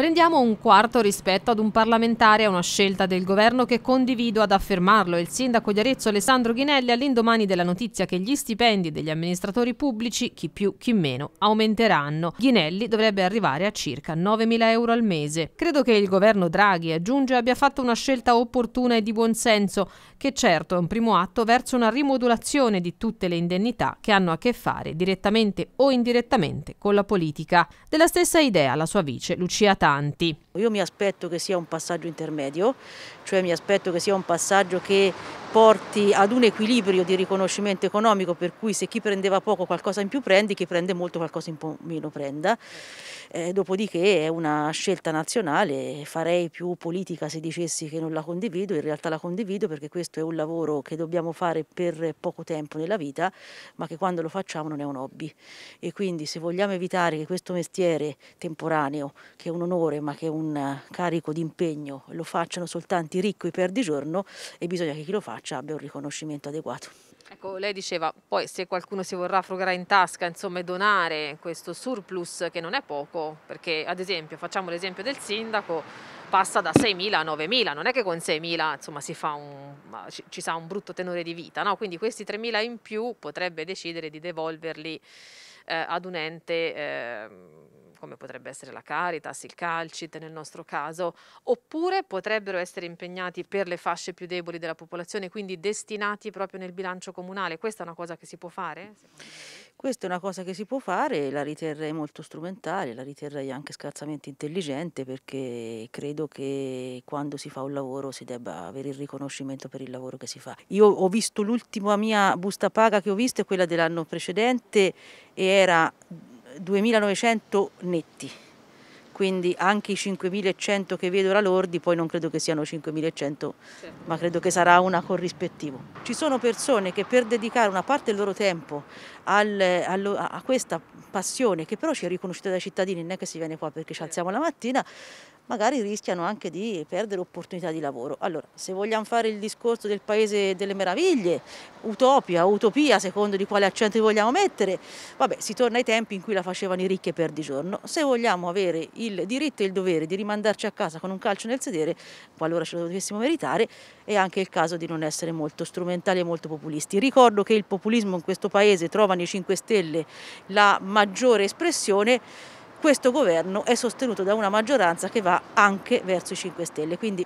Prendiamo un quarto rispetto ad un parlamentare, è una scelta del governo che condivido ad affermarlo. Il sindaco di Arezzo Alessandro Ghinelli all'indomani della notizia che gli stipendi degli amministratori pubblici, chi più chi meno, aumenteranno. Ghinelli dovrebbe arrivare a circa 9.000 euro al mese. Credo che il governo Draghi, aggiunge, abbia fatto una scelta opportuna e di buon senso, che certo è un primo atto verso una rimodulazione di tutte le indennità che hanno a che fare direttamente o indirettamente con la politica. Della stessa idea la sua vice Lucia Tani importanti. Io mi aspetto che sia un passaggio intermedio, cioè mi aspetto che sia un passaggio che porti ad un equilibrio di riconoscimento economico per cui se chi prendeva poco qualcosa in più prendi, chi prende molto qualcosa in po' meno prenda. Eh, dopodiché è una scelta nazionale, farei più politica se dicessi che non la condivido, in realtà la condivido perché questo è un lavoro che dobbiamo fare per poco tempo nella vita, ma che quando lo facciamo non è un hobby. E quindi se vogliamo evitare che questo mestiere temporaneo, che è un onore ma che è un carico di impegno, lo facciano soltanto i ricchi e i perdigiorno, e bisogna che chi lo faccia traccia abbia un riconoscimento adeguato. Ecco, lei diceva poi se qualcuno si vorrà frugare in tasca, insomma, donare questo surplus che non è poco, perché ad esempio, facciamo l'esempio del sindaco, passa da 6.000 a 9.000, non è che con 6.000 insomma, si un, ci, ci sa un brutto tenore di vita, no? quindi questi 3.000 in più potrebbe decidere di devolverli eh, ad un ente eh, come potrebbe essere la Caritas, il Calcit nel nostro caso, oppure potrebbero essere impegnati per le fasce più deboli della popolazione, quindi destinati proprio nel bilancio comunale. Questa è una cosa che si può fare? Questa è una cosa che si può fare, la riterrei molto strumentale, la riterrei anche scarsamente intelligente perché credo che quando si fa un lavoro si debba avere il riconoscimento per il lavoro che si fa. Io ho visto l'ultima mia busta paga che ho visto è quella dell'anno precedente e era 2.900 netti, quindi anche i 5.100 che vedo ora lordi poi non credo che siano 5.100, certo. ma credo che sarà una corrispettivo. Ci sono persone che per dedicare una parte del loro tempo al, al, a questa passione, che però ci è riconosciuta dai cittadini, non è che si viene qua perché ci certo. alziamo la mattina, magari rischiano anche di perdere opportunità di lavoro. Allora, se vogliamo fare il discorso del paese delle meraviglie, utopia, utopia, secondo di quale accento vogliamo mettere, vabbè, si torna ai tempi in cui la facevano i ricchi per di giorno. Se vogliamo avere il diritto e il dovere di rimandarci a casa con un calcio nel sedere, qualora ce lo dovessimo meritare, è anche il caso di non essere molto strumentali e molto populisti. Ricordo che il populismo in questo paese trova nei 5 Stelle la maggiore espressione questo governo è sostenuto da una maggioranza che va anche verso i 5 Stelle. Quindi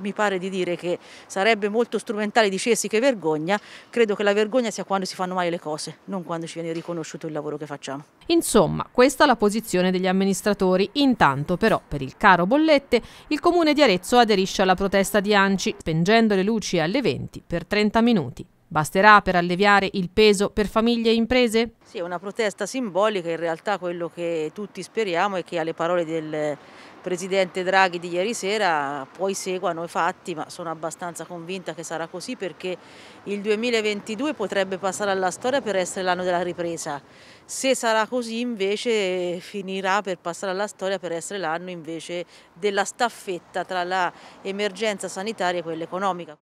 mi pare di dire che sarebbe molto strumentale dicessi che vergogna, credo che la vergogna sia quando si fanno male le cose, non quando ci viene riconosciuto il lavoro che facciamo. Insomma, questa è la posizione degli amministratori. Intanto però, per il caro bollette, il comune di Arezzo aderisce alla protesta di Anci, spengendo le luci alle 20 per 30 minuti. Basterà per alleviare il peso per famiglie e imprese? Sì, è una protesta simbolica, in realtà quello che tutti speriamo è che alle parole del Presidente Draghi di ieri sera poi seguano i fatti, ma sono abbastanza convinta che sarà così perché il 2022 potrebbe passare alla storia per essere l'anno della ripresa. Se sarà così invece finirà per passare alla storia per essere l'anno invece della staffetta tra l'emergenza sanitaria e quella economica.